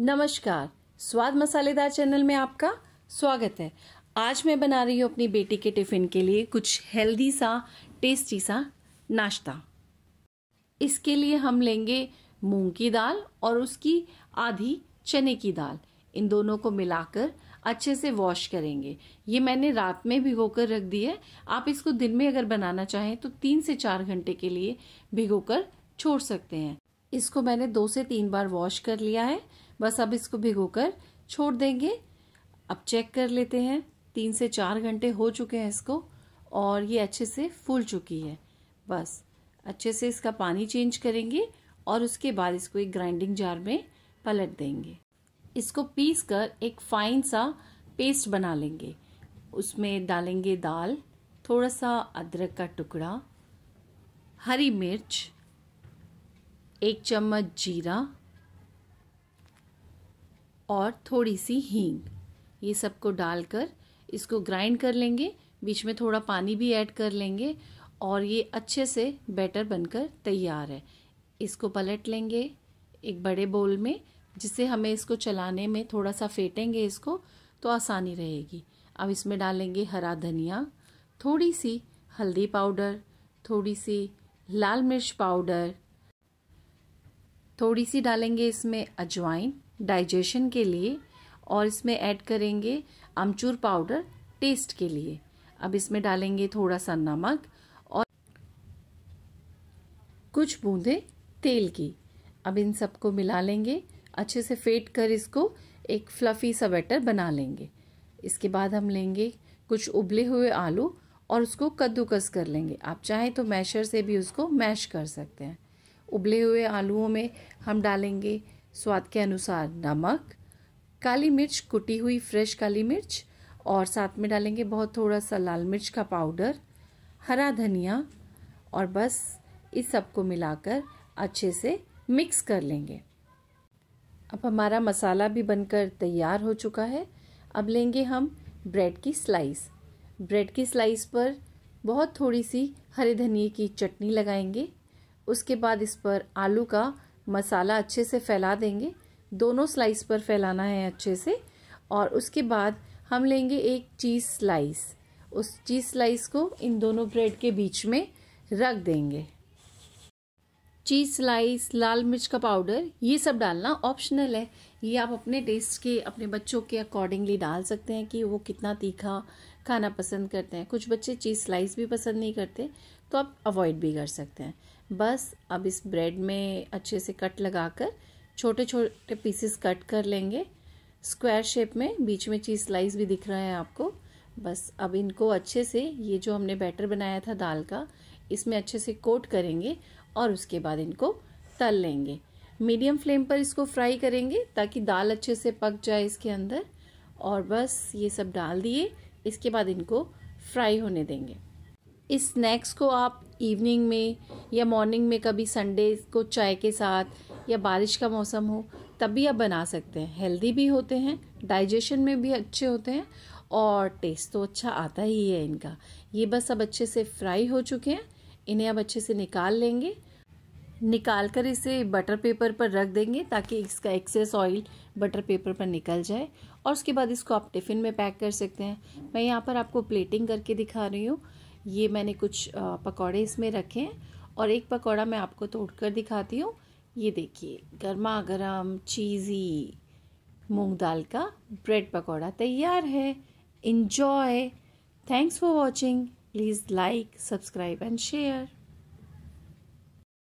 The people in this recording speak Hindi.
नमस्कार स्वाद मसालेदार चैनल में आपका स्वागत है आज मैं बना रही हूँ अपनी बेटी के टिफ़िन के लिए कुछ हेल्दी सा टेस्टी सा नाश्ता इसके लिए हम लेंगे मूंग की दाल और उसकी आधी चने की दाल इन दोनों को मिलाकर अच्छे से वॉश करेंगे ये मैंने रात में भिगो कर रख दी है आप इसको दिन में अगर बनाना चाहें तो तीन से चार घंटे के लिए भिगो कर छोड़ सकते हैं इसको मैंने दो से तीन बार वॉश कर लिया है बस अब इसको भिगो कर छोड़ देंगे अब चेक कर लेते हैं तीन से चार घंटे हो चुके हैं इसको और ये अच्छे से फूल चुकी है बस अच्छे से इसका पानी चेंज करेंगे और उसके बाद इसको एक ग्राइंडिंग जार में पलट देंगे इसको पीस कर एक फाइन सा पेस्ट बना लेंगे उसमें डालेंगे दाल थोड़ा सा अदरक का टुकड़ा हरी मिर्च एक चम्मच जीरा और थोड़ी सी हींग ये सबको डालकर इसको ग्राइंड कर लेंगे बीच में थोड़ा पानी भी ऐड कर लेंगे और ये अच्छे से बैटर बनकर तैयार है इसको पलट लेंगे एक बड़े बोल में जिससे हमें इसको चलाने में थोड़ा सा फेंटेंगे इसको तो आसानी रहेगी अब इसमें डालेंगे हरा धनिया थोड़ी सी हल्दी पाउडर थोड़ी सी लाल मिर्च पाउडर थोड़ी सी डालेंगे इसमें अजवाइन डाइजेशन के लिए और इसमें ऐड करेंगे अमचूर पाउडर टेस्ट के लिए अब इसमें डालेंगे थोड़ा सा नमक और कुछ बूंदे तेल की अब इन सबको मिला लेंगे अच्छे से फेंट कर इसको एक फ्लफ़ी सा बैटर बना लेंगे इसके बाद हम लेंगे कुछ उबले हुए आलू और उसको कद्दूकस कर लेंगे आप चाहें तो मैशर से भी उसको मैश कर सकते हैं उबले हुए आलूओं में हम डालेंगे स्वाद के अनुसार नमक काली मिर्च कुटी हुई फ्रेश काली मिर्च और साथ में डालेंगे बहुत थोड़ा सा लाल मिर्च का पाउडर हरा धनिया और बस इस सब को मिलाकर अच्छे से मिक्स कर लेंगे अब हमारा मसाला भी बनकर तैयार हो चुका है अब लेंगे हम ब्रेड की स्लाइस ब्रेड की स्लाइस पर बहुत थोड़ी सी हरे धनिए की चटनी लगाएंगे उसके बाद इस पर आलू का मसाला अच्छे से फैला देंगे दोनों स्लाइस पर फैलाना है अच्छे से और उसके बाद हम लेंगे एक चीज़ स्लाइस उस चीज़ स्लाइस को इन दोनों ब्रेड के बीच में रख देंगे चीज़ स्लाइस लाल मिर्च का पाउडर ये सब डालना ऑप्शनल है ये आप अपने टेस्ट के अपने बच्चों के अकॉर्डिंगली डाल सकते हैं कि वो कितना तीखा खाना पसंद करते हैं कुछ बच्चे चीज़ स्लाइस भी पसंद नहीं करते तो आप अवॉइड भी कर सकते हैं बस अब इस ब्रेड में अच्छे से कट लगा कर छोटे छोटे पीसेस कट कर लेंगे स्क्वायर शेप में बीच में चीज़ स्लाइस भी दिख रहा है आपको बस अब इनको अच्छे से ये जो हमने बैटर बनाया था दाल का इसमें अच्छे से कोट करेंगे और उसके बाद इनको तल लेंगे मीडियम फ्लेम पर इसको फ्राई करेंगे ताकि दाल अच्छे से पक जाए इसके अंदर और बस ये सब डाल दिए इसके बाद इनको फ्राई होने देंगे इस स्नैक्स को आप इवनिंग में या मॉर्निंग में कभी संडे को चाय के साथ या बारिश का मौसम हो तब भी आप बना सकते हैं हेल्दी भी होते हैं डाइजेशन में भी अच्छे होते हैं और टेस्ट तो अच्छा आता ही है इनका ये बस अब अच्छे से फ्राई हो चुके हैं इन्हें अब अच्छे से निकाल लेंगे निकाल कर इसे बटर पेपर पर रख देंगे ताकि इसका एक्सेस ऑयल बटर पेपर पर निकल जाए और उसके बाद इसको आप टिफ़िन में पैक कर सकते हैं मैं यहाँ पर आपको प्लेटिंग करके दिखा रही हूँ ये मैंने कुछ पकौड़े इसमें रखे हैं और एक पकौड़ा मैं आपको तोड़ कर दिखाती हूँ ये देखिए गर्मा गर्म चीज़ी मूँग दाल का ब्रेड पकौड़ा तैयार है enjoy thanks for watching please like subscribe and share